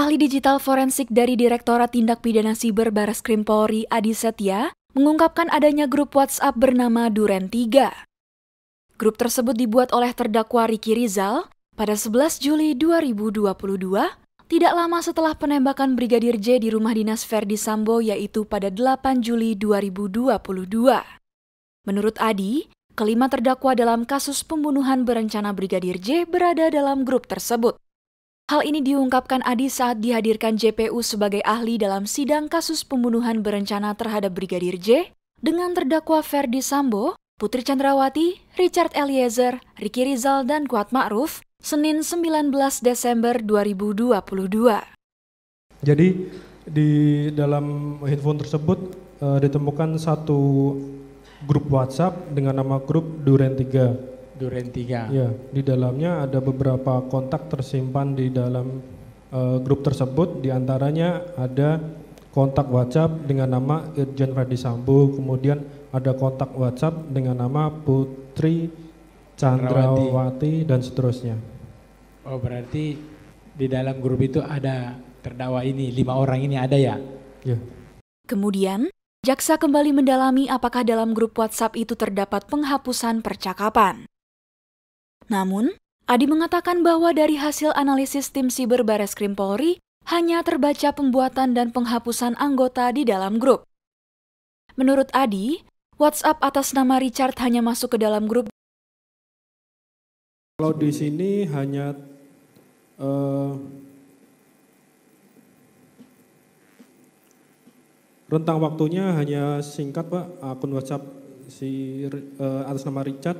Ahli digital forensik dari Direktorat Tindak Pidana Siber Baras Krim Polri Adi Setia mengungkapkan adanya grup WhatsApp bernama Duren 3. Grup tersebut dibuat oleh terdakwa Riki Rizal pada 11 Juli 2022, tidak lama setelah penembakan Brigadir J di rumah dinas Verdi Sambo yaitu pada 8 Juli 2022. Menurut Adi, kelima terdakwa dalam kasus pembunuhan berencana Brigadir J berada dalam grup tersebut. Hal ini diungkapkan Adi saat dihadirkan JPU sebagai ahli dalam sidang kasus pembunuhan berencana terhadap Brigadir J dengan terdakwa Ferdi Sambo, Putri Chandrawati, Richard Eliezer, Ricky Rizal, dan Kuat Ma'ruf, Senin 19 Desember 2022. Jadi di dalam handphone tersebut uh, ditemukan satu grup WhatsApp dengan nama grup Duren 3 Duren 3. Ya, di dalamnya ada beberapa kontak tersimpan di dalam uh, grup tersebut. Di antaranya ada kontak WhatsApp dengan nama Irjen Ferdi Sambo, kemudian ada kontak WhatsApp dengan nama Putri Chandrawati dan seterusnya. Oh, berarti di dalam grup itu ada terdakwa ini, lima orang ini ada ya? Ya. Kemudian, Jaksa kembali mendalami apakah dalam grup WhatsApp itu terdapat penghapusan percakapan. Namun, Adi mengatakan bahwa dari hasil analisis tim siber Bareskrim Polri, hanya terbaca pembuatan dan penghapusan anggota di dalam grup. Menurut Adi, WhatsApp atas nama Richard hanya masuk ke dalam grup. Kalau di sini hanya uh, rentang waktunya hanya singkat, Pak, akun WhatsApp si uh, atas nama Richard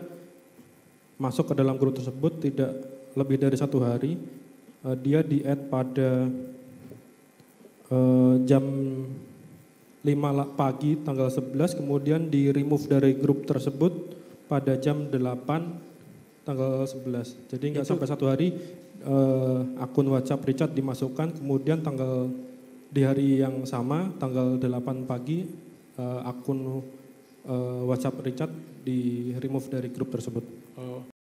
masuk ke dalam grup tersebut tidak lebih dari satu hari, uh, dia add pada uh, jam 5 pagi tanggal 11 kemudian di remove dari grup tersebut pada jam 8 tanggal 11. Jadi nggak sampai satu hari uh, akun WhatsApp Richard dimasukkan kemudian tanggal di hari yang sama tanggal 8 pagi uh, akun Eh, WhatsApp Richard di remove dari grup tersebut. Oh.